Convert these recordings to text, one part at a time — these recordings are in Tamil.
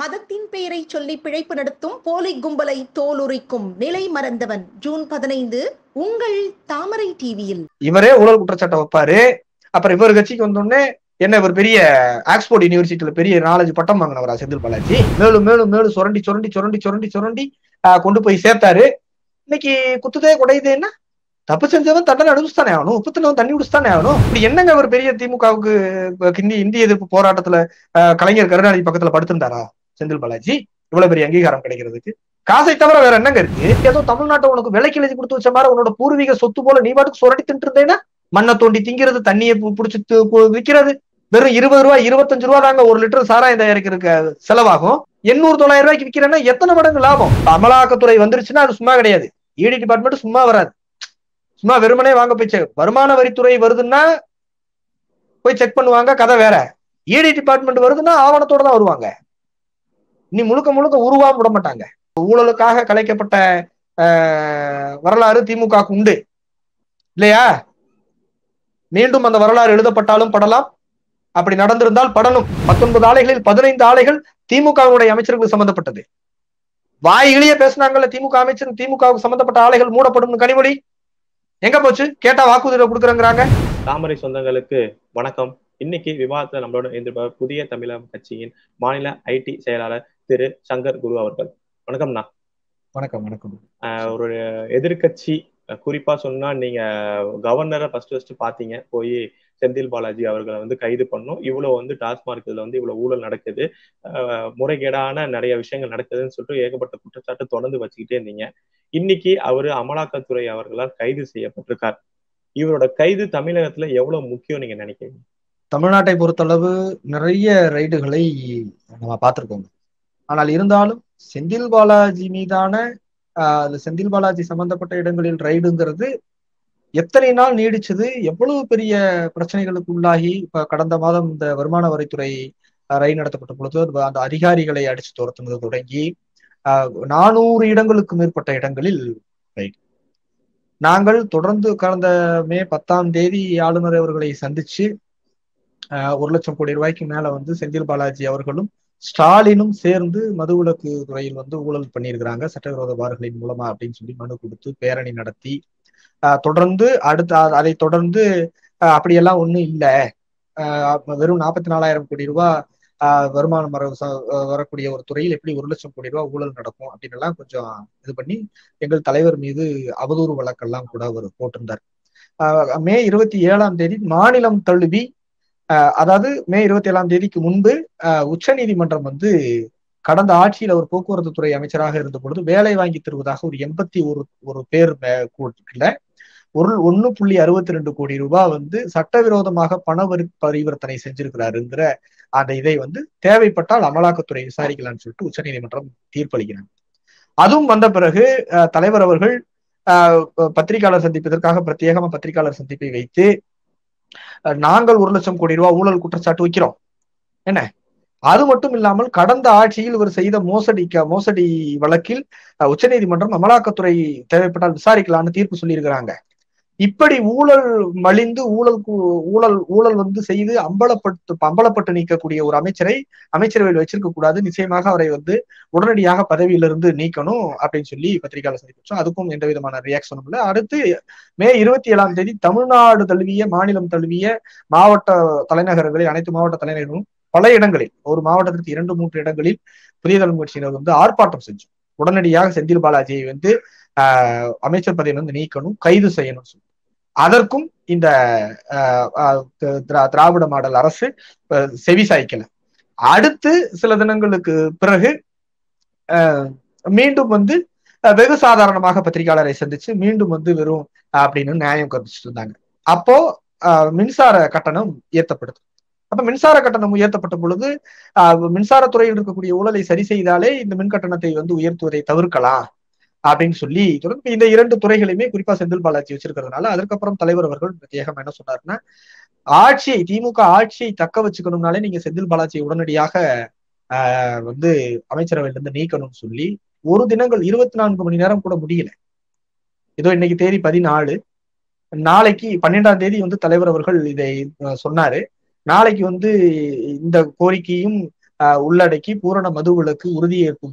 மதத்தின் பெயரை சொல்லி பிழைப்பு நடத்தும் போலி கும்பலை தோலுரிக்கும் நிலை மறந்தவன் ஜூன் பதினைந்து உங்கள் தாமரை டிவியில் இவரே ஊழல் குற்றச்சாட்டை வைப்பாரு அப்புறம் இவர் கட்சிக்கு வந்தோடனே என்ன இவர் பெரிய ஆக்ஸ்போர்ட் யூனிவர்சிட்டியில பெரிய நாலேஜ் பட்டம் வாங்கினவரா செந்தில் பாலாஜி மேலும் மேலும் மேலும் சுரண்டி சுரண்டி சுரண்டி சுரண்டி சுரண்டி கொண்டு போய் சேர்த்தாரு இன்னைக்கு குத்துதே என்ன தப்பு செஞ்சவன் தண்டனை அடிச்சுதானே ஆகணும் உப்புத்தினவன் தண்ணி குடிச்சுதானே ஆகணும் இப்படி என்னங்க அவர் பெரிய திமுகவுக்கு இந்திய எதிர்ப்பு போராட்டத்துல கலைஞர் கருணாநிதி பக்கத்துல படுத்திருந்தாரா செந்தில் பாலாஜி இவ்வளவு பெரிய அங்கீகாரம் கிடைக்கிறதுக்கு காசை தவிர வேற என்னங்க இருக்கு ஏதோ தமிழ்நாட்டை உனக்கு விலைக்கு எழுதி கொடுத்து வச்ச மாதிரி உன்னோட பூர்வீக சொத்து போல நீ பாட்டுக்கு சுரண்டி தின்ட்டு இருந்தேன்னா மண்ணை தோண்டி திங்கிறது தண்ணியை பிடிச்சி விற்கிறது வெறும் இருபது ரூபாய் இருபத்தஞ்சு ரூபா தாங்க ஒரு லிட்டர் சாராயம் தயாரிக்கிறதுக்கு செலவாகும் எண்ணூறு தொள்ளாயிரம் ரூபாய்க்கு விற்கிறேன்னா எத்தனை மடங்கு லாபம் அமலாக்கத்துறை வந்துருச்சுன்னா அது சும்மா கிடையாது இடி e டிபார்ட்மெண்ட் சும்மா வராது சும்மா வெறுமனே வாங்க போய் வருமான வரித்துறை வருதுன்னா போய் செக் பண்ணுவாங்க கதை வேற இடி e டிபார்ட்மெண்ட் வருதுன்னா ஆவணத்தோட தான் வருவாங்க நீ முழுக்க முழுக்க உருவாம விட மாட்டாங்க ஊழலுக்காக கலைக்கப்பட்ட வரலாறு திமுகவுக்கு உண்டு இல்லையா மீண்டும் அந்த வரலாறு எழுதப்பட்டாலும் படலாம் அப்படி நடந்திருந்தால் படலும் பத்தொன்பது ஆலைகளில் பதினைந்து ஆலைகள் திமுகவுடைய அமைச்சர்கள் சம்பந்தப்பட்டது வாய் இழிய பேசினாங்கல்ல திமுக அமைச்சர் திமுகவுக்கு சம்பந்தப்பட்ட ஆலைகள் மூடப்படும் கனிமொழி எங்க போச்சு கேட்டா வாக்குறுதி கொடுக்குறங்கிறாங்க தாமரை சொந்தங்களுக்கு வணக்கம் இன்னைக்கு விவாதத்துல நம்மளோட எதிர்பார்ப்பு புதிய தமிழக கட்சியின் மாநில ஐடி செயலாளர் திரு சங்கர் குரு அவர்கள் வணக்கம்ண்ணா வணக்கம் வணக்கம் ஒரு எதிர்கட்சி குறிப்பா சொன்னா நீங்க கவர்னரை ஃபர்ஸ்ட் ஃபர்ஸ்ட் பாத்தீங்க போய் செந்தில் பாலாஜி அவர்களை வந்து கைது பண்ணும் இவ்வளவு வந்து டாஸ்மார்க் இதுல வந்து இவ்வளவு ஊழல் நடக்குது முறைகேடான நிறைய விஷயங்கள் நடக்குதுன்னு சொல்லிட்டு ஏகப்பட்ட குற்றச்சாட்டு தொடர்ந்து வச்சுக்கிட்டே இருந்தீங்க இன்னைக்கு அவரு அமலாக்கத்துறை அவர்களால் கைது செய்யப்பட்டிருக்கார் இவரோட கைது தமிழகத்துல எவ்வளவு முக்கியம் நீங்க நினைக்கிறீங்க தமிழ்நாட்டை பொறுத்தளவு நிறைய ரைடுகளை நம்ம பார்த்துருக்கோங்க ஆனால் இருந்தாலும் செந்தில் பாலாஜி மீதான செந்தில் பாலாஜி சம்பந்தப்பட்ட இடங்களில் ரைடுங்கிறது எத்தனை நாள் நீடிச்சது எவ்வளவு பெரிய பிரச்சனைகளுக்கு உள்ளாகி இப்ப கடந்த மாதம் இந்த வருமான வரித்துறை ரயில் நடத்தப்பட்ட பொழுது அந்த அதிகாரிகளை அடிச்சு துரத்துனது தொடங்கி நானூறு இடங்களுக்கு மேற்பட்ட இடங்களில் ரைடு நாங்கள் தொடர்ந்து கடந்த மே பத்தாம் தேதி ஆளுநர் அவர்களை சந்திச்சு ஒரு லட்சம் கோடி ரூபாய்க்கு மேல வந்து செந்தில் பாலாஜி அவர்களும் ஸ்டாலினும் சேர்ந்து மதுவிலக்கு துறையில் வந்து ஊழல் பண்ணியிருக்கிறாங்க சட்டவிரோத பார்களின் மூலமா அப்படின்னு சொல்லி மனு கொடுத்து பேரணி நடத்தி தொடர்ந்து அடுத்த அதை தொடர்ந்து அப்படியெல்லாம் ஒன்றும் இல்லை வெறும் நாற்பத்தி நாலாயிரம் கோடி ரூபாய் வருமானம் வர வரக்கூடிய ஒரு துறையில் எப்படி ஒரு லட்சம் கோடி ரூபா ஊழல் நடக்கும் அப்படின்னு எல்லாம் கொஞ்சம் இது பண்ணி எங்கள் தலைவர் மீது அவதூறு வழக்கெல்லாம் கூட அவர் போட்டிருந்தார் மே இருபத்தி ஏழாம் தேதி மாநிலம் தழுவி அதாவது மே இருபத்தி ஏழாம் தேதிக்கு முன்பு உச்ச நீதிமன்றம் வந்து கடந்த ஆட்சியில் அவர் போக்குவரத்து துறை அமைச்சராக இருந்த பொழுது வேலை வாங்கி தருவதாக ஒரு எண்பத்தி ஒரு ஒரு பேர் கூட்டத்தில் ஒரு ஒன்னு புள்ளி அறுபத்தி ரெண்டு கோடி ரூபாய் வந்து சட்டவிரோதமாக பண வரி பரிவர்த்தனை செஞ்சிருக்கிறாருங்கிற அந்த இதை வந்து தேவைப்பட்டால் அமலாக்கத்துறை விசாரிக்கலாம்னு சொல்லிட்டு உச்சநீதிமன்றம் தீர்ப்பளிக்கிறாங்க அதுவும் வந்த பிறகு தலைவர் அவர்கள் பத்திரிகையாளர் சந்திப்பதற்காக பிரத்யேகமா பத்திரிகையாளர் சந்திப்பை வைத்து நாங்கள் ஒரு லட்சம் கோடி ரூபாய் ஊழல் குற்றச்சாட்டு வைக்கிறோம் என்ன அது மட்டும் இல்லாமல் கடந்த ஆட்சியில் இவர் செய்த மோசடி மோசடி வழக்கில் உச்சநீதிமன்றம் அமலாக்கத்துறை தேவைப்பட்டால் விசாரிக்கலாம்னு தீர்ப்பு சொல்லியிருக்கிறாங்க இப்படி ஊழல் மலிந்து ஊழல் ஊழல் ஊழல் வந்து செய்து அம்பலப்பட்டு அம்பலப்பட்டு நீக்கக்கூடிய ஒரு அமைச்சரை அமைச்சரவையில் வச்சிருக்க கூடாது நிச்சயமாக அவரை வந்து உடனடியாக பதவியிலிருந்து நீக்கணும் அப்படின்னு சொல்லி பத்திரிகையாளர் சந்திப்பிச்சோம் அதுக்கும் எந்த விதமான ரியாக்ஷனும் இல்லை அடுத்து மே இருபத்தி ஏழாம் தேதி தமிழ்நாடு தழுவிய மாநிலம் தழுவிய மாவட்ட தலைநகரங்களில் அனைத்து மாவட்ட தலைநகரங்களும் பல இடங்களில் ஒரு மாவட்டத்திற்கு இரண்டு மூன்று இடங்களில் புதிய தலைமை கட்சியினர் வந்து ஆர்ப்பாட்டம் செஞ்சோம் உடனடியாக செந்தில் பாலாஜியை வந்து அமைச்சர் பதவியில இருந்து நீக்கணும் கைது செய்யணும் அதற்கும் இந்த திராவிட மாடல் அரசு செவி சாய்க்கல அடுத்து சில தினங்களுக்கு பிறகு மீண்டும் வந்து வெகு சாதாரணமாக பத்திரிகையாளரை சந்திச்சு மீண்டும் வந்து வெறும் அப்படின்னு நியாயம் கற்பிச்சுட்டு இருந்தாங்க அப்போ மின்சார கட்டணம் ஏத்தப்படுது அப்ப மின்சார கட்டணம் உயர்த்தப்பட்ட பொழுது மின்சாரத்துறையில் இருக்கக்கூடிய ஊழலை சரி செய்தாலே இந்த மின் கட்டணத்தை வந்து உயர்த்துவதை தவிர்க்கலாம் அப்படின்னு சொல்லி தொடர்ந்து இந்த இரண்டு துறைகளையுமே குறிப்பா செந்தில் பாலாஜி வச்சிருக்கிறதுனால அதுக்கப்புறம் தலைவர் அவர்கள் பிரத்யேகம் என்ன சொன்னாருன்னா ஆட்சியை திமுக ஆட்சியை தக்க வச்சுக்கணும்னாலே நீங்க செந்தில் பாலாஜி உடனடியாக வந்து அமைச்சரவையில இருந்து நீக்கணும்னு சொல்லி ஒரு தினங்கள் இருபத்தி நான்கு மணி நேரம் கூட முடியல ஏதோ இன்னைக்கு தேதி பதினாலு நாளைக்கு பன்னெண்டாம் தேதி வந்து தலைவர் அவர்கள் இதை சொன்னாரு நாளைக்கு வந்து இந்த கோரிக்கையும் உள்ளடக்கி பூரண மதுவுகளுக்கு உறுதியேற்பு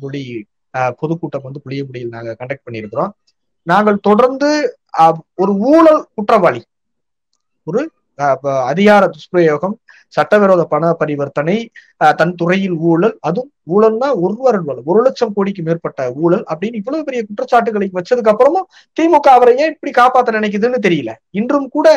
பொதுக்கூட்டம் வந்து புளியமுடியில் நாங்கள் கண்டக்ட் பண்ணியிருக்கிறோம் நாங்கள் தொடர்ந்து ஒரு ஊழல் குற்றவாளி ஒரு அதிகார துஷ்பிரயோகம் சட்டவிரோத பண பரிவர்த்தனை தன் துறையில் ஊழல் அதுவும் ஊழல்னா ஒரு ஊழல் ஒரு லட்சம் கோடிக்கு மேற்பட்ட ஊழல் அப்படின்னு இவ்வளவு பெரிய குற்றச்சாட்டுகளை வச்சதுக்கு அப்புறமும் திமுக அவரை ஏன் இப்படி காப்பாற்ற நினைக்குதுன்னு தெரியல இன்றும் கூட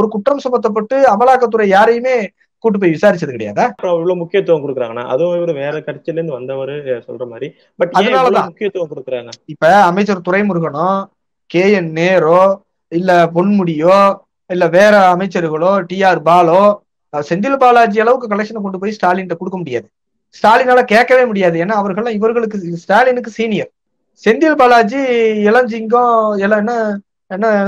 ஒரு குற்றம் சுமத்தப்பட்டு அமலாக்கத்துறை யாரையுமே கூட்டு போய் விசாரிச்சது கிடையாதா இவ்வளவு முக்கியத்துவம் கொடுக்குறாங்கன்னா அதுவும் இவர் வேற கட்சியில இருந்து வந்தவர் சொல்ற மாதிரி பட் அதனாலதான் முக்கியத்துவம் கொடுக்குறாங்க இப்ப அமைச்சர் துரைமுருகனோ கே என் நேரோ இல்ல பொன்முடியோ இல்ல வேற அமைச்சர்களோ டி ஆர் பாலோ செந்தில் பாலாஜி அளவுக்கு கலெக்ஷனை கொண்டு போய் ஸ்டாலின் கொடுக்க முடியாது ஸ்டாலினால கேட்கவே முடியாது ஏன்னா அவர்கள்லாம் இவர்களுக்கு ஸ்டாலினுக்கு சீனியர் செந்தில் பாலாஜி இளஞ்சிங்கம் இளம் என்ன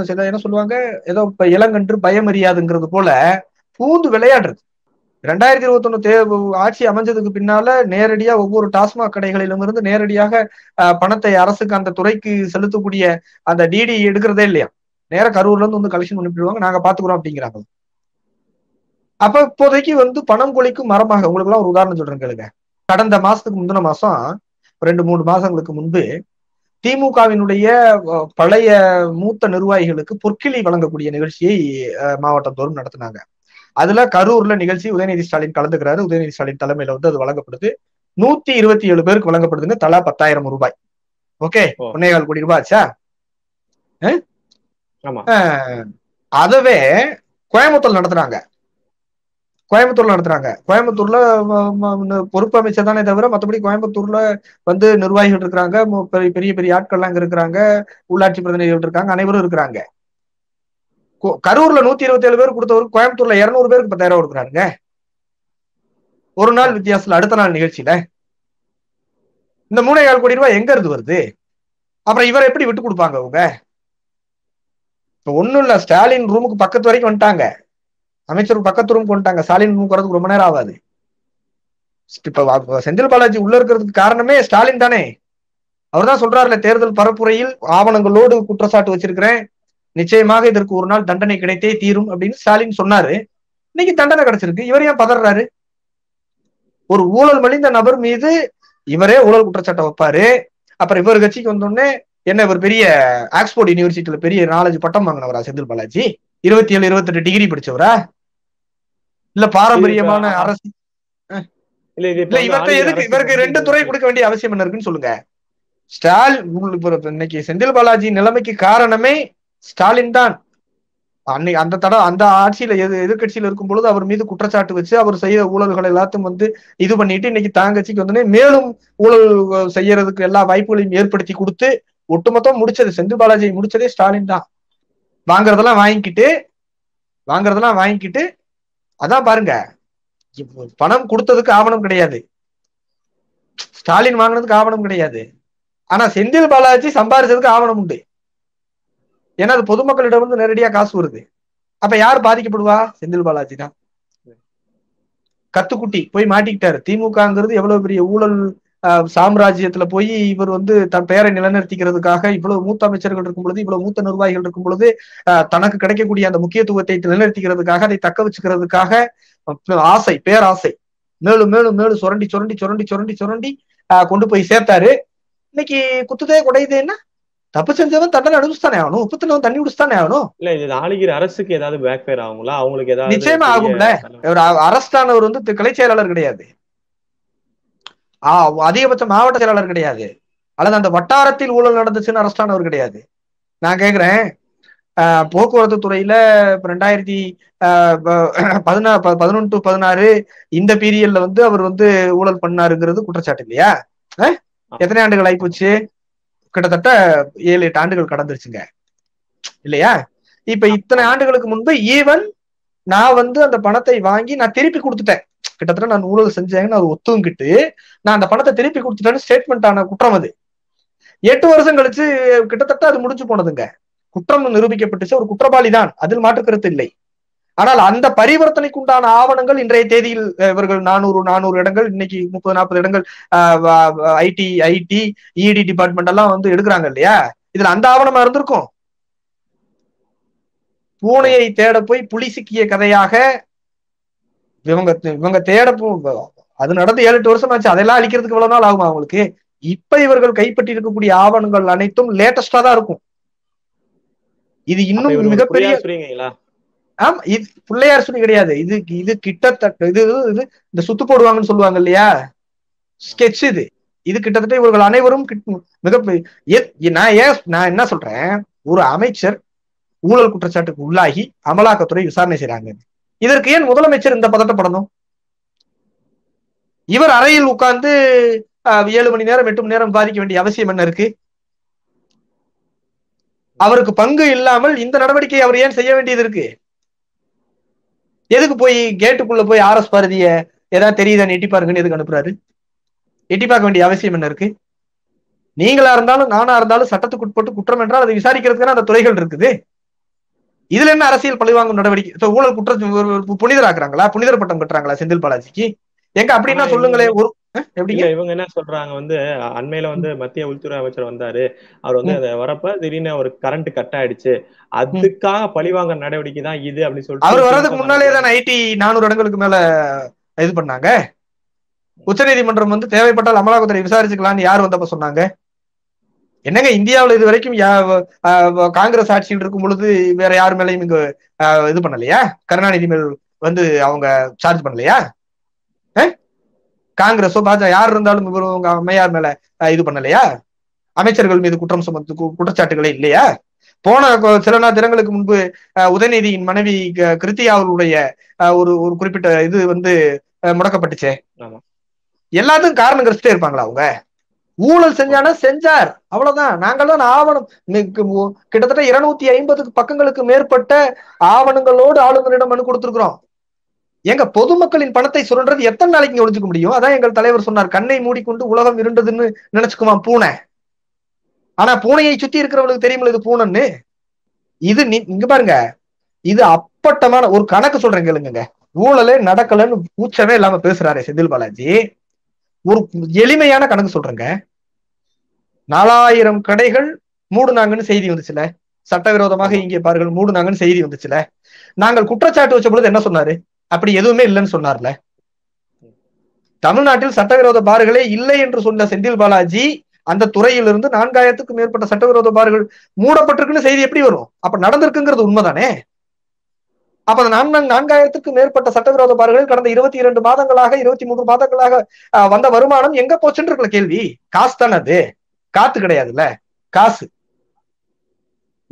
என்ன என்ன சொல்லுவாங்க ஏதோ இப்ப இளங்கன்று பயமறியாதுங்கிறது போல பூந்து விளையாடுறது ரெண்டாயிரத்தி இருபத்தி ஒண்ணு தே ஆட்சி அமைஞ்சதுக்கு பின்னால நேரடியா ஒவ்வொரு டாஸ்மாக் கடைகளிலும் இருந்து நேரடியாக பணத்தை அரசுக்கு அந்த துறைக்கு செலுத்தக்கூடிய அந்த டிடி எடுக்கிறதே இல்லையா நேர கரூர்ல இருந்து வந்து கலெக்ஷன் அனுப்பிடுவாங்க நாங்க பாத்துக்கிறோம் அப்படிங்கிறாங்க அப்ப இப்போதைக்கு வந்து பணம் கொலைக்கும் மரமாக உங்களுக்கு எல்லாம் ஒரு உதாரணம் சொல்றேன் கேளுங்க கடந்த மாசத்துக்கு முந்தின மாசம் ரெண்டு மூணு மாசங்களுக்கு முன்பு திமுகவினுடைய பழைய மூத்த நிர்வாகிகளுக்கு பொற்கிளி வழங்கக்கூடிய நிகழ்ச்சியை தோறும் நடத்தினாங்க அதுல கரூர்ல நிகழ்ச்சி உதயநிதி ஸ்டாலின் கலந்துக்கிறாரு உதயநிதி ஸ்டாலின் தலைமையில வந்து அது வழங்கப்படுது நூத்தி இருபத்தி ஏழு பேருக்கு வழங்கப்படுதுங்க தலா பத்தாயிரம் ரூபாய் ஓகே ஒன்னேகால் கோடி ரூபாய் ஆச்சா அதவே கோயம்புத்தூர் நடத்துறாங்க கோயம்புத்தூர்ல நடத்துறாங்க கோயம்புத்தூர்ல பொறுப்பு அமைச்சர் தானே தவிர மற்றபடி கோயம்புத்தூர்ல வந்து நிர்வாகிகள் இருக்கிறாங்க பெரிய பெரிய ஆட்கள்லாம் அங்க இருக்கிறாங்க உள்ளாட்சி பிரதிநிதிகள் இருக்காங்க அனைவரும் இருக்கிறாங்க கரூர்ல நூத்தி இருபத்தி ஏழு பேர் கொடுத்தவருக்கு கோயம்புத்தூர்ல இருநூறு பேருக்கு பத்தாயிரம் கொடுக்குறாருங்க ஒரு நாள் வித்தியாசத்துல அடுத்த நாள் நிகழ்ச்சியில இந்த மூணே கோடி ரூபாய் எங்க இருந்து வருது அப்புறம் இவரை எப்படி விட்டு கொடுப்பாங்க அவங்க இப்ப ஒண்ணும் இல்ல ஸ்டாலின் ரூமுக்கு பக்கத்து வரைக்கும் வந்துட்டாங்க அமைச்சர் பக்கத்து ரூமுக்கு வந்துட்டாங்க ஸ்டாலின் ரூமுக்கு வரதுக்கு ரொம்ப நேரம் ஆகாது இப்ப செந்தில் பாலாஜி உள்ள இருக்கிறதுக்கு காரணமே ஸ்டாலின் தானே அவர் தான் சொல்றாருல்ல தேர்தல் பரப்புரையில் ஆவணங்களோடு குற்றச்சாட்டு வச்சிருக்கிறேன் நிச்சயமாக இதற்கு ஒரு நாள் தண்டனை கிடைத்தே தீரும் அப்படின்னு ஸ்டாலின் சொன்னாரு இன்னைக்கு தண்டனை கிடைச்சிருக்கு இவர் ஏன் பதறாரு ஒரு ஊழல் மலிந்த நபர் மீது இவரே ஊழல் குற்றச்சாட்டை வைப்பாரு அப்புறம் இவர் கட்சிக்கு வந்தோடனே என்ன இவர் பெரிய ஆக்ஸ்போர்ட் யூனிவர்சிட்டியில பெரிய நாலேஜ் பட்டம் வாங்கினவரா செந்தில் பாலாஜி இருபத்தி ஏழு இருபத்தி ரெண்டு டிகிரி படிச்சவரா இல்ல பாரம்பரியமான அரசு இல்ல இவர்கிட்ட எதுக்கு இவருக்கு ரெண்டு துறை கொடுக்க வேண்டிய அவசியம் என்ன இருக்குன்னு சொல்லுங்க ஸ்டாலின் இன்னைக்கு செந்தில் பாலாஜி நிலைமைக்கு காரணமே ஸ்டாலின் தான் அன்னை அந்த தட அந்த ஆட்சியில எது எதிர்கட்சியில இருக்கும் பொழுது அவர் மீது குற்றச்சாட்டு வச்சு அவர் செய்ய ஊழல்கள் எல்லாத்தையும் வந்து இது பண்ணிட்டு இன்னைக்கு தாங்கட்சிக்கு வந்தோடனே மேலும் ஊழல் செய்யறதுக்கு எல்லா வாய்ப்புகளையும் ஏற்படுத்தி கொடுத்து ஒட்டுமொத்தம் முடிச்சது செந்து பாலாஜி முடிச்சதே ஸ்டாலின் தான் வாங்குறதெல்லாம் வாங்கிக்கிட்டு வாங்குறதெல்லாம் வாங்கிக்கிட்டு அதான் பாருங்க பணம் கொடுத்ததுக்கு ஆவணம் கிடையாது ஸ்டாலின் வாங்கினதுக்கு ஆவணம் கிடையாது ஆனா செந்தில் பாலாஜி சம்பாரிச்சதுக்கு ஆவணம் உண்டு ஏன்னா அது பொதுமக்களிடம் வந்து நேரடியா காசு வருது அப்ப யார் பாதிக்கப்படுவா செந்தில் பாலாஜி தான் கத்துக்குட்டி போய் மாட்டிக்கிட்டாரு திமுகங்கிறது எவ்வளவு பெரிய ஊழல் சாம்ராஜ்யத்துல போய் இவர் வந்து தன் பெயரை நிலைநிறுத்திக்கிறதுக்காக இவ்வளவு மூத்த அமைச்சர்கள் இருக்கும் பொழுது இவ்வளவு மூத்த நிர்வாகிகள் இருக்கும் பொழுது தனக்கு கிடைக்கக்கூடிய அந்த முக்கியத்துவத்தை நிலைநிறுத்திக்கிறதுக்காக அதை தக்க வச்சுக்கிறதுக்காக ஆசை பேராசை மேலும் மேலும் மேலும் சுரண்டி சுரண்டி சுரண்டி சுரண்டி சுரண்டி கொண்டு போய் சேர்த்தாரு இன்னைக்கு குத்துதே என்ன தப்பு செஞ்சவன் தண்டனை அனுபவிச்சுதானே ஆகணும் உப்பு தண்ணி குடிச்சுதானே ஆகணும் இல்ல இது ஆளுகிற அரசுக்கு ஏதாவது பேக் ஃபயர் ஆகுங்களா அவங்களுக்கு ஏதாவது நிச்சயமா ஆகும்ல இவர் அரஸ்டானவர் வந்து கலை செயலாளர் கிடையாது ஆஹ் அதிகபட்ச மாவட்ட செயலாளர் கிடையாது அல்லது அந்த வட்டாரத்தில் ஊழல் நடந்துச்சுன்னு அரஸ்டானவர் கிடையாது நான் கேக்குறேன் போக்குவரத்து துறையில ரெண்டாயிரத்தி பதினா பதினொன்று டு பதினாறு இந்த பீரியட்ல வந்து அவர் வந்து ஊழல் பண்ணாருங்கிறது குற்றச்சாட்டு இல்லையா எத்தனை ஆண்டுகள் ஆயிப்போச்சு கிட்டத்தட்ட ஏழு எட்டு ஆண்டுகள் கடந்துருச்சுங்க இல்லையா இப்ப இத்தனை ஆண்டுகளுக்கு முன்பு ஈவன் நான் வந்து அந்த பணத்தை வாங்கி நான் திருப்பி கொடுத்துட்டேன் கிட்டத்தட்ட நான் ஊழல் செஞ்சேங்கன்னு அது ஒத்துங்கிட்டு நான் அந்த பணத்தை திருப்பி கொடுத்துட்டேன்னு ஸ்டேட்மெண்ட் ஆன குற்றம் அது எட்டு வருஷம் கழிச்சு கிட்டத்தட்ட அது முடிஞ்சு போனதுங்க குற்றம் நிரூபிக்கப்பட்டுச்சு ஒரு குற்றவாளி தான் அதில் கருத்து இல்லை ஆனால் அந்த பரிவர்த்தனைக்கு உண்டான ஆவணங்கள் இன்றைய தேதியில் இவர்கள் நானூறு நானூறு இடங்கள் இன்னைக்கு முப்பது நாற்பது இடங்கள் ஐடி ஐடி இடி டிபார்ட்மெண்ட் எல்லாம் வந்து எடுக்கிறாங்க இல்லையா இதுல அந்த ஆவணமா இருந்திருக்கும் பூனையை தேட போய் புலி சிக்கிய கதையாக இவங்க இவங்க தேட அது நடந்து ஏழு எட்டு வருஷம் ஆச்சு அதெல்லாம் அழிக்கிறதுக்கு இவ்வளவு நாள் ஆகும் அவங்களுக்கு இப்ப இவர்கள் கைப்பற்றி இருக்கக்கூடிய ஆவணங்கள் அனைத்தும் லேட்டஸ்டா தான் இருக்கும் இது இன்னும் மிகப்பெரிய ஆமா இது பிள்ளையார் சொல்லி கிடையாது இது இது கிட்டத்தட்ட இது இது இந்த சுத்து போடுவாங்கன்னு சொல்லுவாங்க இல்லையா ஸ்கெட்ச் இது இது கிட்டத்தட்ட இவர்கள் அனைவரும் மிக நான் ஏன் நான் என்ன சொல்றேன் ஒரு அமைச்சர் ஊழல் குற்றச்சாட்டுக்கு உள்ளாகி அமலாக்கத்துறை விசாரணை செய்யறாங்க இதற்கு ஏன் முதலமைச்சர் இந்த பதட்டப்படணும் இவர் அறையில் உட்கார்ந்து ஏழு மணி நேரம் எட்டு மணி நேரம் பாதிக்க வேண்டிய அவசியம் என்ன இருக்கு அவருக்கு பங்கு இல்லாமல் இந்த நடவடிக்கை அவர் ஏன் செய்ய வேண்டியது இருக்கு எதுக்கு போய் கேட்டுக்குள்ள போய் ஆர்எஸ் பாரதிய ஏதாவது தெரியுதா எட்டி பாருங்கன்னு எதுக்கு அனுப்புறாரு எட்டி பார்க்க வேண்டிய அவசியம் என்ன இருக்கு நீங்களா இருந்தாலும் நானா இருந்தாலும் சட்டத்துக்கு உட்பட்டு குற்றம் என்றால் அதை விசாரிக்கிறதுக்கு அந்த துறைகள் இருக்குது இதுல என்ன அரசியல் பழிவாங்கும் நடவடிக்கை ஊழல் குற்ற புனிதராக்குறாங்களா புனிதர் பட்டம் கட்டுறாங்களா செந்தில் பாலாஜிக்கு எங்க அப்படின்னா சொல்லுங்களேன் ஒரு எப்படிங்க இவங்க என்ன சொல்றாங்க வந்து அண்மையில வந்து மத்திய உள்துறை அமைச்சர் வந்தாரு அவர் வந்து அதை வரப்ப திடீர்னு ஒரு கரண்ட் கட் ஆயிடுச்சு அதுக்காக பழிவாங்க நடவடிக்கை தான் இது அப்படின்னு சொல்லிட்டு அவர் வர்றதுக்கு முன்னாலே தான் ஐடி நானூறு இடங்களுக்கு மேல இது பண்ணாங்க உச்சநீதிமன்றம் வந்து தேவைப்பட்டால் அமலாக்கத்துறை விசாரிச்சுக்கலாம்னு யார் வந்தப்ப சொன்னாங்க என்னங்க இந்தியாவில் இது வரைக்கும் காங்கிரஸ் ஆட்சியில் இருக்கும் பொழுது வேற யார் மேலையும் இங்க இது பண்ணலையா கருணாநிதி மேல் வந்து அவங்க சார்ஜ் பண்ணலையா காங்கிரஸோ பாஜக யார் இருந்தாலும் இவர் உங்க அம்மையார் மேல இது பண்ணலையா அமைச்சர்கள் மீது குற்றம் சுமத்து குற்றச்சாட்டுகளே இல்லையா போன சில நாள் தினங்களுக்கு முன்பு உதயநிதியின் மனைவி கிருத்தியாவுடைய ஒரு ஒரு குறிப்பிட்ட இது வந்து முடக்கப்பட்டுச்சே எல்லாத்துக்கும் காரணம் கிரச்சிட்டே இருப்பாங்களா அவங்க ஊழல் செஞ்சானா செஞ்சார் அவ்வளவுதான் நாங்கள் தான் ஆவணம் கிட்டத்தட்ட இருநூத்தி ஐம்பதுக்கு பக்கங்களுக்கு மேற்பட்ட ஆவணங்களோடு ஆளுநரிடம் மனு கொடுத்திருக்கிறோம் எங்க பொதுமக்களின் பணத்தை சுரண்டது எத்தனை நாளைக்கு ஒழிஞ்சுக்க முடியும் அதான் எங்கள் தலைவர் சொன்னார் கண்ணை மூடிக்கொண்டு உலகம் இருண்டதுன்னு நினைச்சுக்குமா பூனை ஆனா பூனையை சுத்தி இருக்கிறவங்களுக்கு தெரியுமில்ல இது பூனைன்னு இது இங்க பாருங்க இது அப்பட்டமான ஒரு கணக்கு சொல்றேன் கேளுங்க ஊழலே நடக்கலன்னு கூச்சமே இல்லாம பேசுறாரு செந்தில் பாலாஜி ஒரு எளிமையான கணக்கு சொல்றேங்க நாலாயிரம் கடைகள் மூடுனாங்கன்னு செய்தி வந்துச்சுல சட்டவிரோதமாக இங்கே பாருங்கள் மூடுனாங்கன்னு செய்தி வந்துச்சுல நாங்கள் குற்றச்சாட்டு வச்ச பொழுது என்ன சொன்னாரு அப்படி எதுவுமே இல்லைன்னு சொன்னார்ல தமிழ்நாட்டில் சட்டவிரோத பார்களே இல்லை என்று சொன்ன செந்தில் பாலாஜி அந்த துறையிலிருந்து நான்காயிரத்துக்கு மேற்பட்ட சட்டவிரோத பார்கள் மூடப்பட்டிருக்குன்னு செய்தி எப்படி வரும் அப்ப நடந்திருக்குங்கிறது உண்மைதானே அப்ப அந்த நான்கு நான்காயிரத்துக்கு மேற்பட்ட சட்டவிரோத பார்கள் கடந்த இருபத்தி இரண்டு மாதங்களாக இருபத்தி மூன்று மாதங்களாக வந்த வருமானம் எங்க போச்சுன்னு இருக்கல கேள்வி காசு தானே அது காத்து கிடையாதுல்ல காசு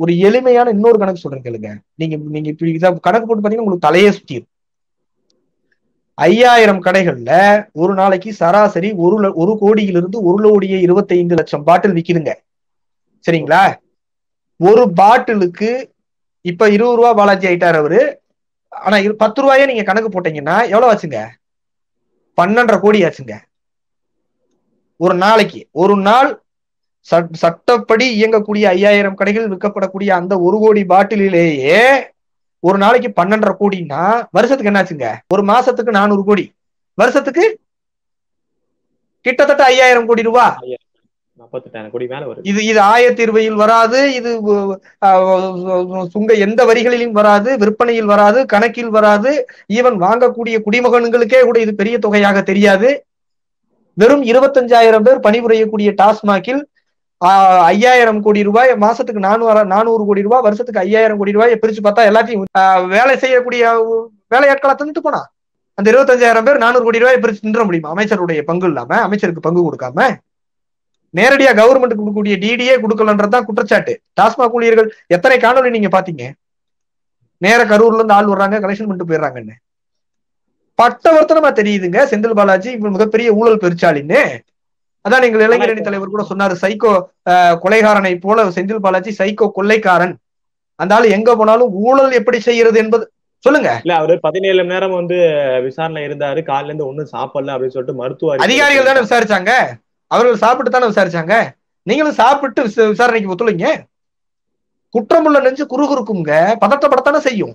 ஒரு எளிமையான இன்னொரு கணக்கு சொல்றேன் கேளுங்க நீங்க நீங்க இப்படி கணக்கு போட்டு பாத்தீங்கன்னா உங்களுக்கு தலையே சுத்திடும் ஐயாயிரம் கடைகள்ல ஒரு நாளைக்கு சராசரி ஒரு ஒரு கோடியிலிருந்து ஒரு கோடியே இருபத்தி ஐந்து லட்சம் பாட்டில் விற்கிடுங்க சரிங்களா ஒரு பாட்டிலுக்கு இப்ப இருபது ரூபா பாலாஜி ஆயிட்டார் அவரு ஆனா பத்து ரூபாயே நீங்க கணக்கு போட்டீங்கன்னா எவ்வளவு ஆச்சுங்க பன்னெண்டரை கோடி ஆச்சுங்க ஒரு நாளைக்கு ஒரு நாள் சட்டப்படி இயங்கக்கூடிய ஐயாயிரம் கடைகள் விற்கப்படக்கூடிய அந்த ஒரு கோடி பாட்டிலேயே ஒரு நாளைக்கு பன்னெண்டரை கோடின்னா வருஷத்துக்கு என்னாச்சுங்க ஒரு மாசத்துக்கு நானூறு கோடி வருஷத்துக்கு கிட்டத்தட்ட ஐயாயிரம் கோடி ரூபா இது இது ஆயிரத்தி இருபதில் வராது இது சுங்க எந்த வரிகளிலும் வராது விற்பனையில் வராது கணக்கில் வராது ஈவன் வாங்கக்கூடிய குடிமகன்களுக்கே கூட இது பெரிய தொகையாக தெரியாது வெறும் இருபத்தஞ்சாயிரம் பேர் பணிபுரியக்கூடிய டாஸ்மாகில் ஐயாயிரம் கோடி ரூபாய் மாசத்துக்கு நானூறு நானூறு கோடி ரூபாய் வருஷத்துக்கு ஐயாயிரம் கோடி ரூபாய் பிரிச்சு பார்த்தா எல்லாத்தையும் வேலை செய்யக்கூடிய வேலையாட்களை தந்துட்டு போனா அந்த இருபத்தஞ்சாயிரம் பேர் நானூறு கோடி ரூபாய் பிரிச்சு நின்ற முடியுமா அமைச்சருடைய பங்கு இல்லாம அமைச்சருக்கு பங்கு கொடுக்காம நேரடியா கவர்மெண்ட் கொடுக்கக்கூடிய டிடியே கொடுக்கலன்றதுதான் குற்றச்சாட்டு டாஸ்மாக் ஊழியர்கள் எத்தனை காணொலி நீங்க பாத்தீங்க நேர கரூர்ல இருந்து ஆள் வர்றாங்க கலெக்ஷன் பண்ணிட்டு போயிடுறாங்கன்னு பட்ட வருத்தனமா தெரியுதுங்க செந்தில் பாலாஜி மிகப்பெரிய ஊழல் பெருச்சாளின்னு அதான் எங்கள் இளைஞரணி தலைவர் கூட சொன்னாரு சைக்கோ கொலைகாரனை போல செந்தில் பாலாஜி சைக்கோ கொள்ளைக்காரன் அந்த ஆள் எங்க போனாலும் ஊழல் எப்படி செய்யறது என்பது சொல்லுங்க இல்ல அவரு பதினேழு நேரம் வந்து விசாரணை இருந்தாரு காலில இருந்து ஒண்ணும் சாப்பிடல அப்படின்னு சொல்லிட்டு மருத்துவ அதிகாரிகள் தானே விசாரிச்சாங்க அவர்கள் சாப்பிட்டு தானே விசாரிச்சாங்க நீங்களும் சாப்பிட்டு விசாரணைக்கு ஒத்துழைங்க குற்றமுள்ள நெஞ்சு குறுகுறுக்குங்க பதட்டப்படத்தானே செய்யும்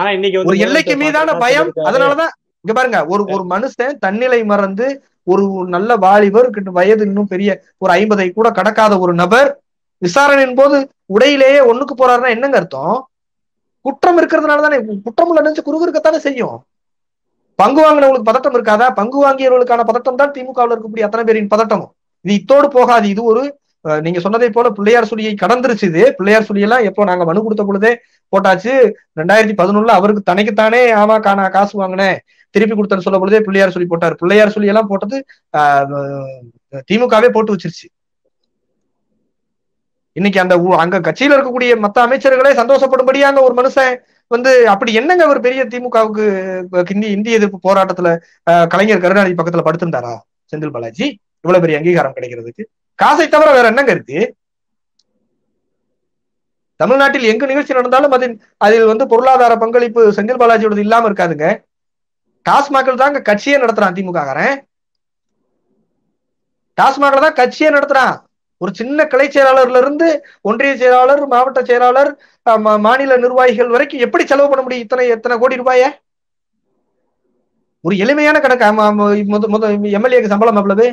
ஆனா இன்னைக்கு ஒரு எல்லைக்கு மீதான பயம் அதனாலதான் இங்க பாருங்க ஒரு ஒரு மனுஷன் தன்னிலை மறந்து ஒரு நல்ல வாலிபர் வயது இன்னும் பெரிய ஒரு ஐம்பதை கூட கடக்காத ஒரு நபர் விசாரணையின் போது உடையிலேயே ஒண்ணுக்கு போறாருன்னா என்னங்க அர்த்தம் குற்றம் இருக்கிறதுனால தானே குற்றம் உள்ள நினைச்சு குறுகு இருக்கத்தானே செய்யும் பங்கு வாங்கினவங்களுக்கு பதட்டம் இருக்காதா பங்கு வாங்கியவர்களுக்கான பதட்டம் தான் திமுகவில் இருக்கக்கூடிய அத்தனை பேரின் பதட்டமும் இது இத்தோடு போகாது இது ஒரு நீங்க சொன்னதை போல பிள்ளையார் சுழியை கடந்துருச்சு இது பிள்ளையார் சுழியெல்லாம் எப்போ நாங்க மனு கொடுத்த பொழுதே போட்டாச்சு ரெண்டாயிரத்தி பதினொன்னுல அவருக்கு தனக்குத்தானே ஆமா காணா காசு வாங்கினேன் திருப்பி கொடுத்தன்னு சொல்ல பொழுதே பிள்ளையார் சொல்லி போட்டார் பிள்ளையார் சொல்லி எல்லாம் போட்டது திமுகவே போட்டு வச்சிருச்சு இன்னைக்கு அந்த அங்க கட்சியில இருக்கக்கூடிய மத்த அமைச்சர்களே சந்தோஷப்படும்படியா அந்த ஒரு மனுஷன் வந்து அப்படி என்னங்க ஒரு பெரிய திமுகவுக்கு இந்தி இந்திய எதிர்ப்பு போராட்டத்துல கலைஞர் கருணாநிதி பக்கத்துல படுத்திருந்தாரா செந்தில் பாலாஜி இவ்வளவு பெரிய அங்கீகாரம் கிடைக்கிறதுக்கு காசை தவிர வேற என்னங்க இருக்கு தமிழ்நாட்டில் எங்கு நிகழ்ச்சி நடந்தாலும் அதில் அதில் வந்து பொருளாதார பங்களிப்பு செந்தில் பாலாஜியோடது இல்லாம இருக்காதுங்க டாஸ்மாக்ல தாங்க கட்சியே நடத்துறான் திமுக டாஸ்மாக்ல தான் கட்சியே நடத்துறான் ஒரு சின்ன கலை செயலாளர்ல இருந்து ஒன்றிய செயலாளர் மாவட்ட செயலாளர் மாநில நிர்வாகிகள் வரைக்கும் எப்படி செலவு பண்ண முடியும் இத்தனை எத்தனை கோடி ரூபாய ஒரு எளிமையான கணக்கு எம்எல்ஏக்கு சம்பளம் எவ்வளவு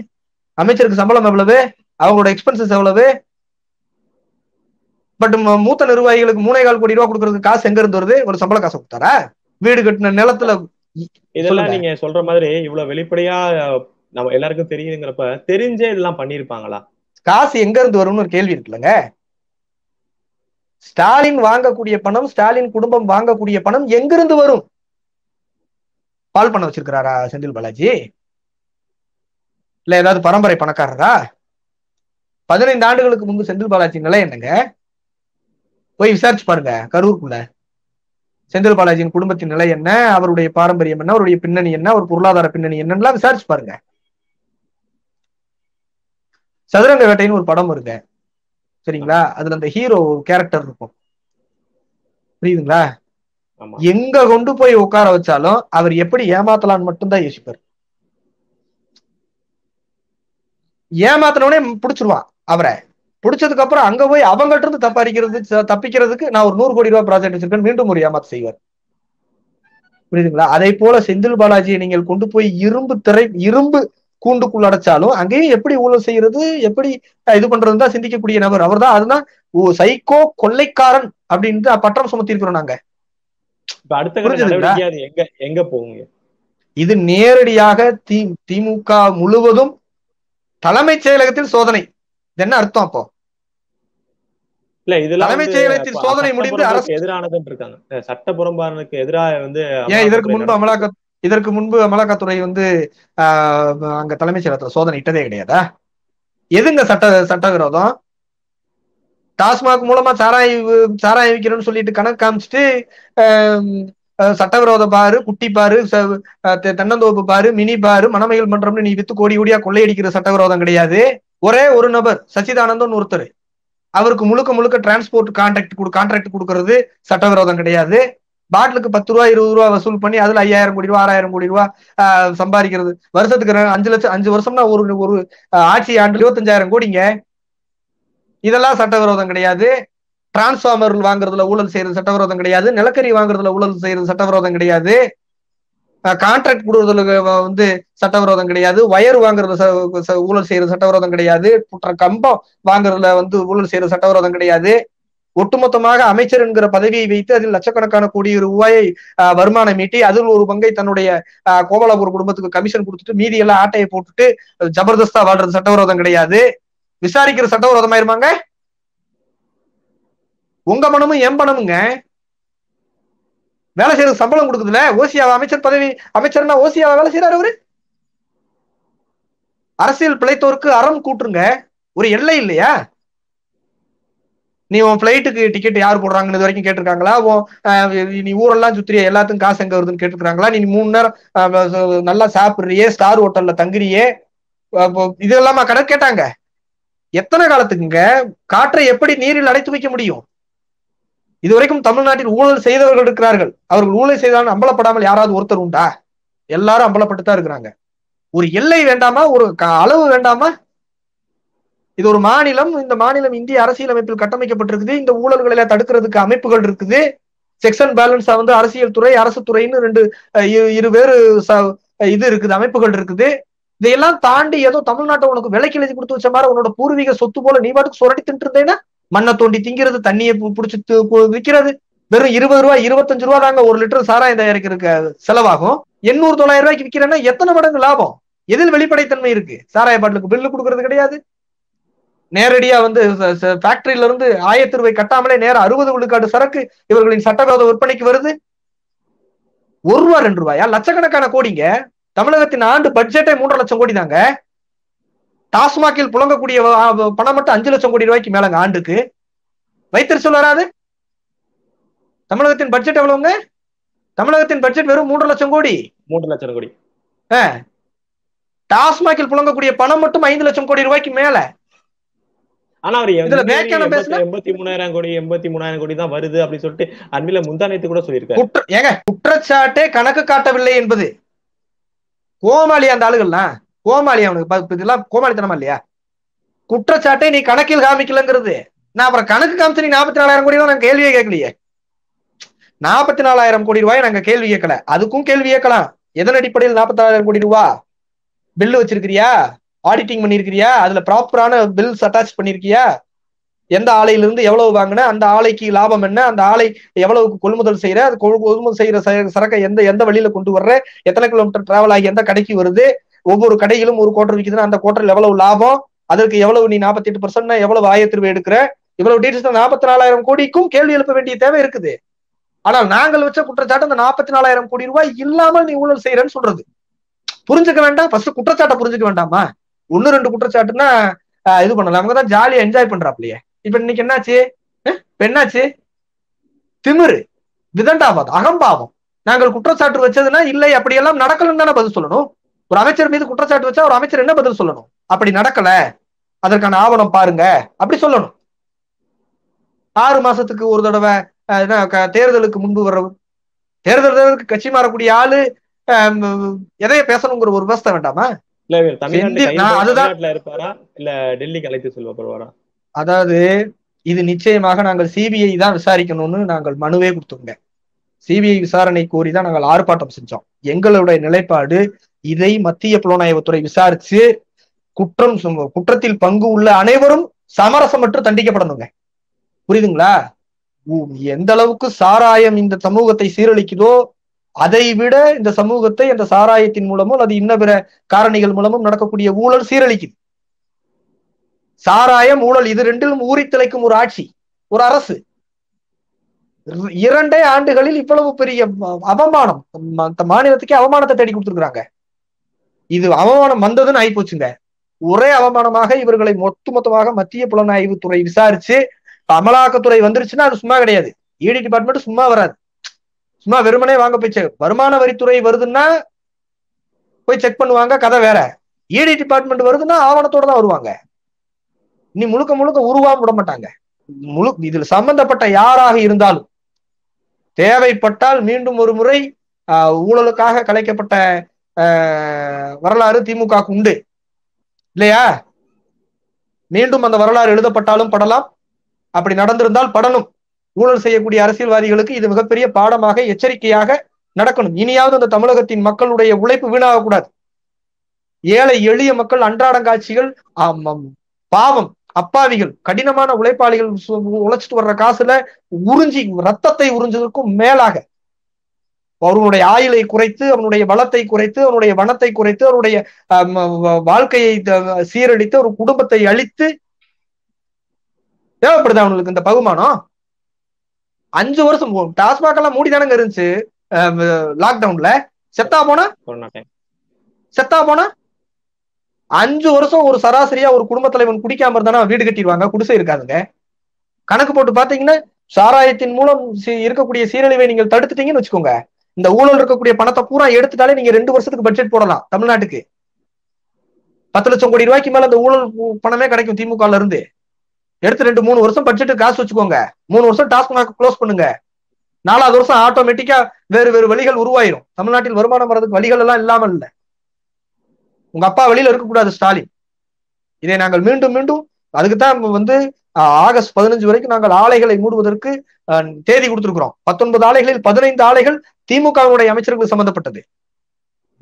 அமைச்சருக்கு சம்பளம் எவ்வளவு அவங்களோட எக்ஸ்பென்சஸ் எவ்வளவு பட் மூத்த நிர்வாகிகளுக்கு மூணே கால் கோடி ரூபா கொடுக்கறதுக்கு காசு எங்க இருந்து வருது ஒரு சம்பள காசை கொடுத்தாரா வீடு கட்டின நிலத்துல இதெல்லாம் நீங்க சொல்ற மாதிரி இவ்வளவு வெளிப்படையா நம்ம எல்லாருக்கும் தெரியுங்கிறப்ப தெரிஞ்சே இதெல்லாம் பண்ணிருப்பாங்களா காசு எங்க இருந்து வரும்னு ஒரு கேள்வி இருக்குல்லங்க ஸ்டாலின் வாங்கக்கூடிய பணம் ஸ்டாலின் குடும்பம் வாங்கக்கூடிய பணம் எங்கிருந்து வரும் பால் பண்ண வச்சிருக்கிறாரா செந்தில் பாலாஜி இல்ல ஏதாவது பரம்பரை பணக்காரரா பதினைந்து ஆண்டுகளுக்கு முன்பு செந்தில் பாலாஜி நிலை என்னங்க போய் விசாரிச்சு பாருங்க கரூருக்குள்ள செந்தில் பாலாஜியின் குடும்பத்தின் நிலை என்ன அவருடைய பாரம்பரியம் என்ன அவருடைய பின்னணி என்ன ஒரு பொருளாதார பின்னணி என்னன்னா விசாரிச்சு பாருங்க சதுரங்க வேட்டைன்னு ஒரு படம் இருக்கு சரிங்களா அதுல அந்த ஹீரோ கேரக்டர் இருக்கும் புரியுதுங்களா எங்க கொண்டு போய் உட்கார வச்சாலும் அவர் எப்படி ஏமாத்தலான்னு மட்டும்தான் யோசிப்பார் ஏமாத்தனவனே பிடிச்சிருவான் அவரை பிடிச்சதுக்கு அப்புறம் அங்க போய் அவங்கள்ட்ட இருந்து தப்பாரிக்கிறது தப்பிக்கிறதுக்கு நான் ஒரு நூறு கோடி ரூபாய் ப்ராஜெக்ட் வச்சிருக்கேன் மீண்டும் ஒரு ஏமாத்து செய்வார் புரியுதுங்களா அதே போல செந்தில் பாலாஜியை நீங்கள் கொண்டு போய் இரும்பு திரை இரும்பு கூண்டுக்குள் அடைச்சாலும் அங்கேயும் எப்படி ஊழல் செய்யறது எப்படி இது பண்றதுதான் சிந்திக்கக்கூடிய நபர் அவர் தான் அதுதான் ஓ சைக்கோ கொள்ளைக்காரன் அப்படின்னு பட்டம் சுமத்திருக்கிறோம் நாங்க எங்க இது நேரடியாக தி திமுக முழுவதும் தலைமைச் செயலகத்தில் சோதனை என்ன அர்த்தம் அப்போ தலைமை சோதனை முடிந்து ஏன் இதற்கு முன்பு அமலாக்க இதற்கு முன்பு அமலாக்கத்துறை வந்து அங்க தலைமைச் செயலகத்துல சோதனை இட்டதே கிடையாதா எதுங்க சட்ட சட்ட விரோதம் டாஸ்மாக் மூலமா சாராய் சாராய் விற்கிறோம்னு சொல்லிட்டு கணக்கு காமிச்சிட்டு சட்டவிரோத பாரு குட்டி பாரு தென்னந்தோப்பு பாரு மினி பாரு மனமையில் மன்றம்னு நீ வித்து கோடி கோடியா கொள்ளையடிக்கிற சட்டவிரோதம் கிடையாது ஒரே ஒரு நபர் சச்சிதானந்தன் ஒருத்தர் அவருக்கு முழுக்க முழுக்க டிரான்ஸ்போர்ட் கான்ட்ராக்ட் கான்ட்ராக்ட் கொடுக்கறது சட்டவிரோதம் கிடையாது பாட்டிலுக்கு பத்து ரூபா இருபது ரூபா வசூல் பண்ணி அதுல ஐயாயிரம் கோடி ரூபா ஆறாயிரம் கோடி ரூபா சம்பாதிக்கிறது வருஷத்துக்கு அஞ்சு லட்சம் அஞ்சு வருஷம்னா ஒரு ஒரு ஆட்சி ஆண்டு இருபத்தஞ்சாயிரம் கோடிங்க இதெல்லாம் சட்டவிரோதம் கிடையாது டிரான்ஸ்ஃபார்மர் வாங்குறதுல ஊழல் செய்யறது சட்டவிரோதம் கிடையாது நிலக்கரி வாங்குறதுல ஊழல் செய்யறது சட்டவிரோதம் கிடையாது கான்ட்ராக்ட் கொடுக்கறதுல வந்து சட்டவிரோதம் கிடையாது ஒயர் வாங்குறது ஊழல் செய்யறது சட்டவிரோதம் கிடையாது கம்பம் வாங்குறதுல வந்து ஊழல் செய்யறது சட்டவிரோதம் கிடையாது ஒட்டுமொத்தமாக அமைச்சர் என்கிற பதவியை வைத்து அதில் லட்சக்கணக்கான கோடி ரூபாயை வருமானம் ஈட்டி அதில் ஒரு பங்கை தன்னுடைய கோபாலபுரம் குடும்பத்துக்கு கமிஷன் கொடுத்துட்டு மீதி எல்லாம் ஆட்டையை போட்டுட்டு ஜபர்தஸ்தா வாழ்றது சட்டவிரோதம் கிடையாது விசாரிக்கிற சட்டவிரோதமாயிருமாங்க உங்க மனமும் என் பணமுங்க வேலை செய்யறதுக்கு சம்பளம் கொடுக்குதுல ஓசியாவை அமைச்சர் பதவி அமைச்சர்னா ஓசியாவை வேலை செய்யறாரு அவரு அரசியல் பிழைத்தோருக்கு அறம் கூட்டுருங்க ஒரு எல்லை இல்லையா நீ உன் ஃபிளைட்டுக்கு டிக்கெட் யார் போடுறாங்கன்னு இது வரைக்கும் கேட்டிருக்காங்களா நீ ஊரெல்லாம் சுத்திரிய எல்லாத்துக்கும் காசு எங்க வருதுன்னு கேட்டிருக்காங்களா நீ மூணு நேரம் நல்லா சாப்பிட்றியே ஸ்டார் ஹோட்டல்ல தங்குறியே இது இல்லாம கடன் கேட்டாங்க எத்தனை காலத்துக்குங்க காற்றை எப்படி நீரில் அடைத்து வைக்க முடியும் இதுவரைக்கும் தமிழ்நாட்டில் ஊழல் செய்தவர்கள் இருக்கிறார்கள் அவர்கள் ஊழல் செய்தாலும் அம்பலப்படாமல் யாராவது ஒருத்தர் உண்டா எல்லாரும் அம்பலப்பட்டுதான் இருக்கிறாங்க ஒரு எல்லை வேண்டாமா ஒரு அளவு வேண்டாமா இது ஒரு மாநிலம் இந்த மாநிலம் இந்திய அரசியலமைப்பில் கட்டமைக்கப்பட்டிருக்குது இந்த ஊழல்களை தடுக்கிறதுக்கு அமைப்புகள் இருக்குது செக்ஸ் அண்ட் பேலன்ஸா வந்து அரசியல் துறை அரசு துறைன்னு ரெண்டு இரு வேறு இது இருக்குது அமைப்புகள் இருக்குது இதையெல்லாம் தாண்டி ஏதோ தமிழ்நாட்டை உனக்கு விலைக்கு எழுதி கொடுத்து வச்ச மாதிரி உன்னோட பூர்வீக சொத்து போல நீ பாட்டுக்கு சுரண்டி தின்ட்டு இருந்தேன்னா மண்ணை தோண்டி திங்கிறது தண்ணியை பிடிச்சி விற்கிறது வெறும் இருபது ரூபாய் இருபத்தஞ்சு ரூபா நாங்க ஒரு லிட்டர் சாராயம் தயாரிக்கிறதுக்கு செலவாகும் எண்ணூறு தொள்ளாயிரம் ரூபாய்க்கு விற்கிறேன்னா எத்தனை மடங்கு லாபம் எதில் வெளிப்படைத்தன்மை இருக்கு சாராய பாட்டிலுக்கு பில்லு கொடுக்கறது கிடையாது நேரடியா வந்து ஃபேக்டரியில இருந்து ஆயிரத்தி ரூபாய் கட்டாமலே நேரம் அறுபது விழுக்காடு சரக்கு இவர்களின் சட்டவிரோத விற்பனைக்கு வருது ஒரு ரூபா ரெண்டு ரூபாயா லட்சக்கணக்கான கோடிங்க தமிழகத்தின் ஆண்டு பட்ஜெட்டே மூன்றரை லட்சம் கோடி தாங்க டாஸ்மாகில் புழங்கக்கூடிய பணம் மட்டும் அஞ்சு லட்சம் கோடி ரூபாய்க்கு மேலங்க ஆண்டுக்கு வைத்தறிச்சல் வராது தமிழகத்தின் பட்ஜெட் எவ்வளவுங்க தமிழகத்தின் பட்ஜெட் வெறும் மூன்று லட்சம் கோடி மூன்று லட்சம் கோடி டாஸ்மாகில் புழங்கக்கூடிய பணம் மட்டும் ஐந்து லட்சம் கோடி ரூபாய்க்கு மேல ஆனா அவர் எண்பத்தி மூணாயிரம் கோடி எண்பத்தி மூணாயிரம் கோடி வருது அப்படின்னு சொல்லிட்டு அன்பில முந்தானத்து கூட சொல்லியிருக்காரு குற்ற ஏங்க குற்றச்சாட்டே கணக்கு காட்டவில்லை என்பது கோமாளி அந்த ஆளுகள்லாம் கோமாளி அவனுக்கு இதெல்லாம் கோமாளித்தனமா இல்லையா குற்றச்சாட்டை நீ கணக்கில் காமிக்கலங்கிறது நான் அப்புறம் கணக்கு காமிச்சு நீ நாற்பத்தி நாலாயிரம் கோடி ரூபாய் நாங்க கேள்வியே கேட்கலையே நாற்பத்தி நாலாயிரம் கோடி ரூபாய் நாங்க கேள்வி கேட்கல அதுக்கும் கேள்வி கேட்கலாம் எதன் அடிப்படையில் நாற்பத்தி நாலாயிரம் கோடி ரூபா பில்லு வச்சிருக்கிறியா ஆடிட்டிங் பண்ணிருக்கிறியா அதுல ப்ராப்பரான பில்ஸ் அட்டாச் பண்ணிருக்கியா எந்த ஆலையில இருந்து எவ்வளவு வாங்கின அந்த ஆலைக்கு லாபம் என்ன அந்த ஆலை எவ்வளவுக்கு கொள்முதல் செய்யற அது கொள்முதல் செய்யற சரக்கை எந்த எந்த வழியில கொண்டு வர்ற எத்தனை கிலோமீட்டர் டிராவல் ஆகி எந்த கடைக்கு வருது ஒவ்வொரு கடைகளும் ஒரு கோட்டர் விற்கிதுன்னா அந்த கோட்டர் எவ்வளவு லாபம் அதற்கு எவ்வளவு நீ நாற்பத்தி எட்டு பர்சன்ட் எவ்வளவு ஆயிரத்தி ரூபாய் எடுக்கிற இவ்வளவு டீட்டெயில்ஸ் நாற்பத்தி நாலாயிரம் கோடிக்கும் கேள்வி எழுப்ப வேண்டிய தேவை இருக்குது ஆனால் நாங்கள் வச்ச குற்றச்சாட்டு அந்த நாற்பத்தி நாலாயிரம் கோடி ரூபாய் இல்லாமல் நீ ஊழல் செய்யறன்னு சொல்றது புரிஞ்சுக்க வேண்டாம் ஃபர்ஸ்ட் குற்றச்சாட்டை புரிஞ்சுக்க வேண்டாமா ஒன்னு ரெண்டு குற்றச்சாட்டுன்னா இது பண்ணலாம் அவங்க தான் ஜாலியா என்ஜாய் பண்றாப்லையே இப்ப இன்னைக்கு என்னாச்சு என்னாச்சு திமிரு விதண்டாவாதம் அகம்பாவம் நாங்கள் குற்றச்சாட்டு வச்சதுன்னா இல்லை அப்படியெல்லாம் நடக்கலன்னு தானே பதில் சொல்லணும் ஒரு அமைச்சர் மீது குற்றச்சாட்டு வச்சா ஒரு அமைச்சர் என்ன பதில் சொல்லணும் அப்படி நடக்கல அதற்கான ஆவணம் பாருங்க அப்படி சொல்லணும் ஆறு மாசத்துக்கு ஒரு தடவை தேர்தலுக்கு முன்பு வர தேர்தல் தேர்தலுக்கு கட்சி மாறக்கூடிய ஆளு எதைய பேசணுங்கிற ஒரு விவசாயம் வேண்டாமா அதாவது இது நிச்சயமாக நாங்கள் சிபிஐ தான் விசாரிக்கணும்னு நாங்கள் மனுவே கொடுத்தோங்க சிபிஐ விசாரணை கோரி தான் நாங்கள் ஆர்ப்பாட்டம் செஞ்சோம் எங்களுடைய நிலைப்பாடு இதை மத்திய புலனாய்வுத்துறை விசாரிச்சு குற்றம் குற்றத்தில் பங்கு உள்ள அனைவரும் சமரசமற்று தண்டிக்கப்படணுங்க புரியுதுங்களா எந்த அளவுக்கு சாராயம் இந்த சமூகத்தை சீரழிக்குதோ அதை விட இந்த சமூகத்தை அந்த சாராயத்தின் மூலமும் அல்லது இன்ன பிற காரணிகள் மூலமும் நடக்கக்கூடிய ஊழல் சீரழிக்குது சாராயம் ஊழல் இது ரெண்டிலும் ஊறி திளைக்கும் ஒரு ஆட்சி ஒரு அரசு இரண்டே ஆண்டுகளில் இவ்வளவு பெரிய அவமானம் மாநிலத்துக்கே அவமானத்தை தேடி கொடுத்துருக்குறாங்க இது அவமானம் வந்ததுன்னு ஆகி போச்சுங்க ஒரே அவமானமாக இவர்களை மொத்த மொத்தமாக மத்திய புலனாய்வு துறை விசாரிச்சு அமலாக்கத்துறை வந்துருச்சுன்னா அது சும்மா கிடையாது இடி e டிபார்ட்மெண்ட் சும்மா வராது சும்மா வெறுமனே வாங்க போய் செக் வருமான வரித்துறை வருதுன்னா போய் செக் பண்ணுவாங்க கதை வேற இடி e டிபார்ட்மெண்ட் வருதுன்னா ஆவணத்தோட தான் வருவாங்க இனி முழுக்க முழுக்க உருவா விட மாட்டாங்க முழு இதில் சம்பந்தப்பட்ட யாராக இருந்தாலும் தேவைப்பட்டால் மீண்டும் ஒரு முறை ஊழலுக்காக கலைக்கப்பட்ட வரலாறு திமுக உண்டு இல்லையா மீண்டும் அந்த வரலாறு எழுதப்பட்டாலும் படலாம் அப்படி நடந்திருந்தால் படலும் ஊழல் செய்யக்கூடிய அரசியல்வாதிகளுக்கு இது மிகப்பெரிய பாடமாக எச்சரிக்கையாக நடக்கணும் இனியாவது அந்த தமிழகத்தின் மக்களுடைய உழைப்பு வீணாகக்கூடாது ஏழை எளிய மக்கள் அன்றாடங்காட்சிகள் ஆமாம் பாவம் அப்பாவிகள் கடினமான உழைப்பாளிகள் உழைச்சிட்டு வர்ற காசுல உறிஞ்சி ரத்தத்தை உறிஞ்சதற்கும் மேலாக அவர்களுடைய ஆயுளை குறைத்து அவனுடைய வளத்தை குறைத்து அவனுடைய வனத்தை குறைத்து அவனுடைய வாழ்க்கையை சீரழித்து ஒரு குடும்பத்தை அழித்து தேவைப்படுது அவனுக்கு இந்த பகுமானம் அஞ்சு வருஷம் டாஸ்மாக் எல்லாம் மூடி தானங்க இருந்துச்சு லாக்டவுன்ல செத்தா போனா செத்தா போனா அஞ்சு வருஷம் ஒரு சராசரியா ஒரு குடும்ப தலைவன் குடிக்காம இருந்தானா வீடு கட்டிடுவாங்க குடிசை இருக்காதுங்க கணக்கு போட்டு பாத்தீங்கன்னா சாராயத்தின் மூலம் இருக்கக்கூடிய சீரழிவை நீங்கள் தடுத்துட்டீங்கன்னு வச்சுக்கோங்க இந்த ஊழல் இருக்கக்கூடிய பணத்தை பூரா எடுத்துட்டாலே நீங்க ரெண்டு வருஷத்துக்கு பட்ஜெட் போடலாம் தமிழ்நாட்டுக்கு பத்து லட்சம் கோடி ரூபாய்க்கு மேல அந்த ஊழல் பணமே கிடைக்கும் திமுக இருந்து எடுத்து ரெண்டு மூணு வருஷம் பட்ஜெட் காசு வச்சுக்கோங்க மூணு வருஷம் டாஸ்க் க்ளோஸ் பண்ணுங்க நாலாவது வருஷம் ஆட்டோமேட்டிக்கா வேறு வேறு வழிகள் உருவாயிரும் தமிழ்நாட்டில் வருமானம் வர்றதுக்கு வழிகள் எல்லாம் இல்லாமல் இல்ல உங்க அப்பா வெளியில இருக்கக்கூடாது ஸ்டாலின் இதை நாங்கள் மீண்டும் மீண்டும் அதுக்குதான் வந்து ஆகஸ்ட் பதினஞ்சு வரைக்கும் நாங்கள் ஆலைகளை மூடுவதற்கு தேதி கொடுத்திருக்கிறோம் பத்தொன்பது ஆலைகளில் பதினைந்து ஆலைகள் திமுகவுடைய அமைச்சர்களுக்கு சம்பந்தப்பட்டது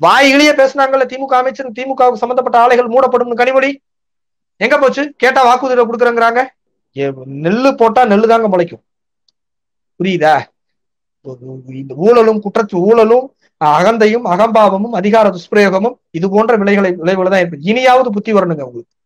வாய் வாயிலேயே பேசினாங்கல்ல திமுக அமைச்சர் திமுகவுக்கு சம்பந்தப்பட்ட ஆலைகள் மூடப்படும் கனிமொழி எங்க போச்சு கேட்டா வாக்குறுதி கொடுக்குறேங்கிறாங்க நெல்லு போட்டா நெல்லு தாங்க முளைக்கும் புரியுதா இந்த ஊழலும் குற்றச்சு ஊழலும் அகந்தையும் அகம்பாவமும் அதிகார துஷ்பிரயோகமும் இது போன்ற விளைகளை விளைவுகள் தான் இருக்கு இனியாவது புத்தி வரணுங்க உங்களுக்கு